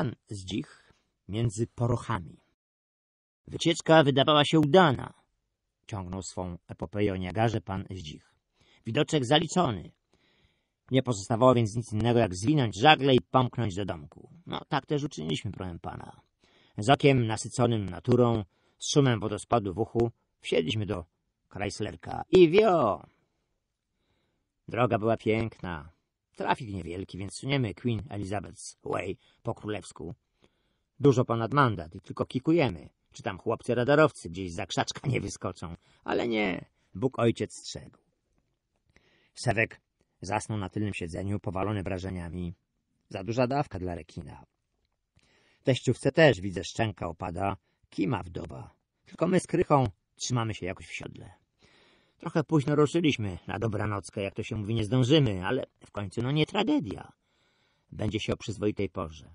Pan zdzich między porochami. Wycieczka wydawała się udana, ciągnął swą epopeję o Niagarze pan zdzich. Widoczek zaliczony. Nie pozostawało więc nic innego, jak zwinąć żagle i pomknąć do domku. No, tak też uczyniliśmy, proszę pana. Z okiem nasyconym naturą, z szumem wodospadu w uchu, wsiedliśmy do Chryslerka i wio! Droga była piękna, Trafik niewielki, więc suniemy Queen Elizabeth's Way po królewsku. Dużo ponad mandat i tylko kikujemy. Czy tam chłopcy radarowcy gdzieś za krzaczka nie wyskoczą. Ale nie, Bóg ojciec strzegł. Sewek zasnął na tylnym siedzeniu, powalony wrażeniami. Za duża dawka dla rekina. Teściówce też widzę szczęka opada, kima wdowa. Tylko my z krychą trzymamy się jakoś w siodle. Trochę późno ruszyliśmy na dobranockę, jak to się mówi, nie zdążymy, ale w końcu no nie tragedia. Będzie się o przyzwoitej porze.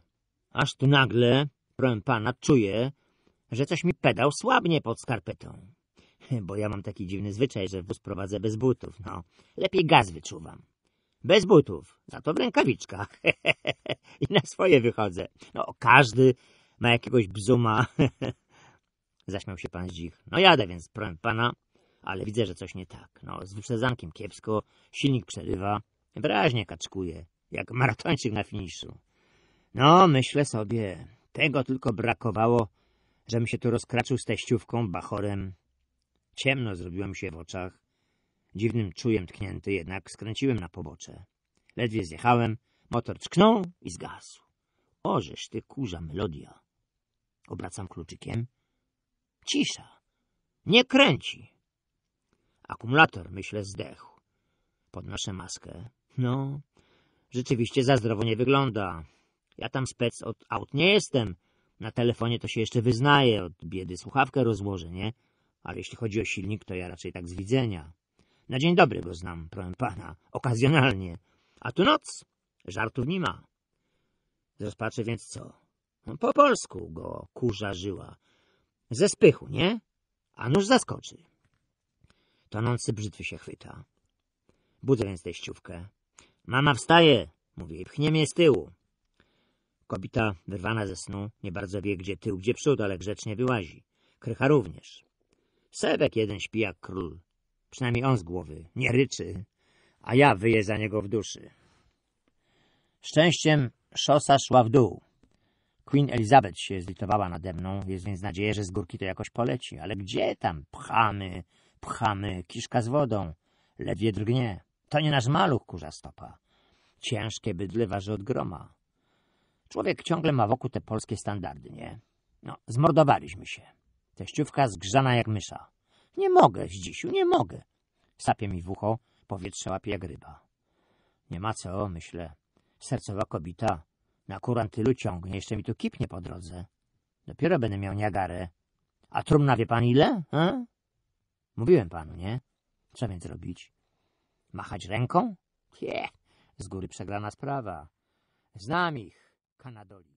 Aż tu nagle, proszę pana, czuję, że coś mi pedał słabnie pod skarpetą. Bo ja mam taki dziwny zwyczaj, że wóz prowadzę bez butów. No, lepiej gaz wyczuwam. Bez butów, za to w rękawiczkach. I na swoje wychodzę. No, każdy ma jakiegoś bzuma. Zaśmiał się pan z Zdich. No jadę więc, proszę pana, ale widzę, że coś nie tak. No, z wyprzedzankiem kiepsko, silnik przerywa, wyraźnie kaczkuje, jak maratończyk na finiszu. No, myślę sobie, tego tylko brakowało, żebym się tu rozkraczył z teściówką, bachorem. Ciemno zrobiłem się w oczach. Dziwnym czujem tknięty jednak skręciłem na pobocze. Ledwie zjechałem, motor czknął i zgasł. Ożeż ty kurza melodia. Obracam kluczykiem. Cisza. Nie kręci. Akumulator, myślę, zdechł. Podnoszę maskę. No, rzeczywiście za zdrowo nie wygląda. Ja tam spec od aut nie jestem. Na telefonie to się jeszcze wyznaję, od biedy słuchawkę rozłożę, nie? Ale jeśli chodzi o silnik, to ja raczej tak z widzenia. Na dzień dobry go znam, proszę pana, okazjonalnie. A tu noc, żartów nie ma. Z więc co? No, po polsku go kurza żyła. Ze spychu, nie? A nuż zaskoczy. Tonący brzytwy się chwyta. Budzę więc teściówkę. Mama wstaje, mówi, pchnie mnie z tyłu. Kobita, wyrwana ze snu, nie bardzo wie, gdzie tył, gdzie przód, ale grzecznie wyłazi. Krycha również. Sebek jeden śpi jak król. Przynajmniej on z głowy. Nie ryczy, a ja wyję za niego w duszy. Szczęściem szosa szła w dół. Queen Elizabeth się zlitowała nade mną, jest więc nadzieja, że z górki to jakoś poleci. Ale gdzie tam pchamy? Pchamy kiszka z wodą. Ledwie drgnie. To nie nasz maluch, kurza stopa. Ciężkie bydle waży od groma. Człowiek ciągle ma wokół te polskie standardy, nie? No, zmordowaliśmy się. Teściówka zgrzana jak mysza. Nie mogę, Zdzisiu, nie mogę. Sapie mi w ucho, powietrze łapie jak ryba. Nie ma co, myślę. Sercowa kobita. Na kurantylu ciągnie, jeszcze mi tu kipnie po drodze. Dopiero będę miał niagarę. A trumna wie pan ile? E? Mówiłem panu, nie? Co więc robić? Machać ręką? Nie, z góry przegrana sprawa. Znam ich, Kanadoli.